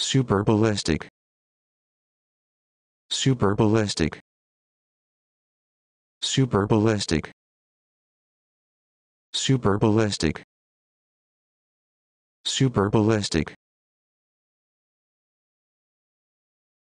Super Super Super ballistic. ballistic. ballistic. Super ballistic. Super ballistic.